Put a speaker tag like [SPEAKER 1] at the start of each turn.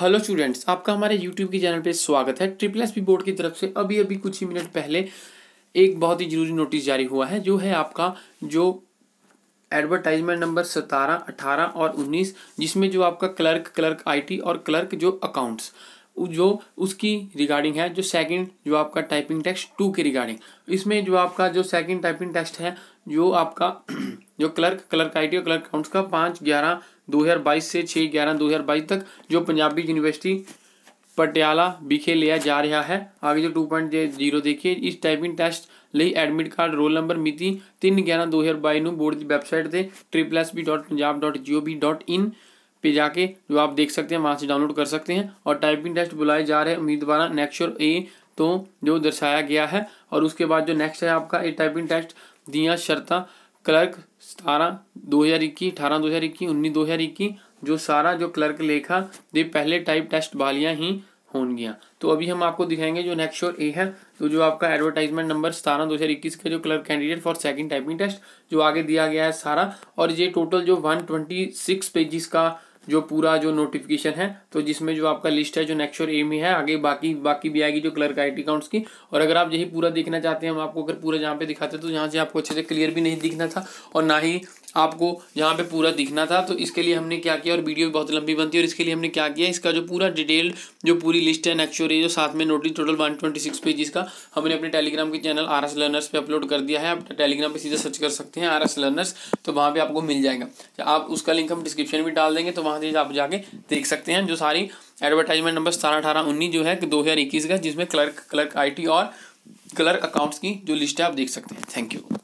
[SPEAKER 1] hello students आपका हमारे YouTube के चैनल पे स्वागत है ट्रिपल एस बोर्ड की तरफ से अभी अभी कुछ ही मिनट पहले एक बहुत ही ज़रूरी नोटिस जारी हुआ है जो है आपका जो एडवर्टाइजमेंट नंबर सतारह अठारह और उन्नीस जिसमें जो आपका क्लर्क क्लर्क आईटी और क्लर्क जो अकाउंट्स जो उसकी रिगार्डिंग है जो सेकंड जो आपका टाइपिंग टेक्स्ट टू के रिगार्डिंग इसमें जो आपका जो सेकंड टाइपिंग टेक्स्ट है जो आपका जो क्लर्क क्लर्क आईटी और क्लर्क अकाउंट्स का पाँच ग्यारह 2022 से 6 ग्यारह 2022 तक जो पंजाबी यूनिवर्सिटी पटियाला विखे लिया जा रहा है आगे जो टू पॉइंट जीरो देखिए इस टाइपिंग कार्ड रोल नंबर मिति तीन ग्यारह हज़ार बई में बोर्ड की वैबसाइट से triple S B dot Punjab dot G O B dot in पे जाके जो आप देख सकते हैं वहाँ से डाउनलोड कर सकते हैं और टाइपिंग टेस्ट बुलाए जा रहे हैं उम्मीदवार नेक्स्टर ए तो जो दर्शाया गया है और उसके बाद जो नेक्स्ट है आपका ए टाइपिंग टेस्ट दियाँ शर्तां क्लर्क सतारह दो हज़ार इक्कीस अठारह दो हज़ार इक्कीस उन्नीस दो हज़ार इक्कीस जो सारा जो क्लर्क लेखा दे पहले टाइप टेस्ट बहालियाँ ही होंगियाँ तो अभी हम आपको दिखाएंगे जो नेक्स्ट शोर ए है तो जो आपका एडवर्टाइजमेंट नंबर सतारह दो हज़ार इक्कीस का जो clerk candidate for second typing test जो आगे दिया गया है सारा और ये टोटल जो वन ट्वेंटी सिक्स पेजिस का जो पूरा जो नोटिफिकेशन है तो जिसमें जो आपका लिस्ट है जो नेक्स्ट एम ए है आगे बाकी बाकी भी आएगी जो क्लर्क आई टी अकाउंट्स की और अगर आप यही पूरा देखना चाहते हैं हम आपको अगर पूरा जहाँ पे दिखाते तो यहाँ से आपको अच्छे से क्लियर भी नहीं दिखना था और ना ही आपको यहाँ पे पूरा दिखना था तो इसके लिए हमने क्या किया और वीडियो भी बहुत लंबी बनती है और इसके लिए हमने क्या किया इसका जो पूरा डिटेल जो पूरी लिस्ट है एक्चुअली जो साथ में notice total one twenty six pages का हमने अपने टेलीग्राम के चैनल आर एस लर्नर्स पर अपलोड कर दिया है आप टेलीग्राम पर सीधा सर्च कर सकते हैं आर एस लर्नर्स तो वहाँ पर आपको मिल जाएगा तो आप उसका लिंक हम डिस्क्रिप्शन में डाल देंगे तो वहाँ से आप जाके देख सकते हैं जो सारी एडवर्टाइजमेंट नंबर सतारह अठारह उन्नीस जो है दो हज़ार इक्कीस का जिसमें क्लर्क क्लर्क आई और क्लर्क अकाउंट्स की जो लिस्ट है आप देख सकते हैं थैंक यू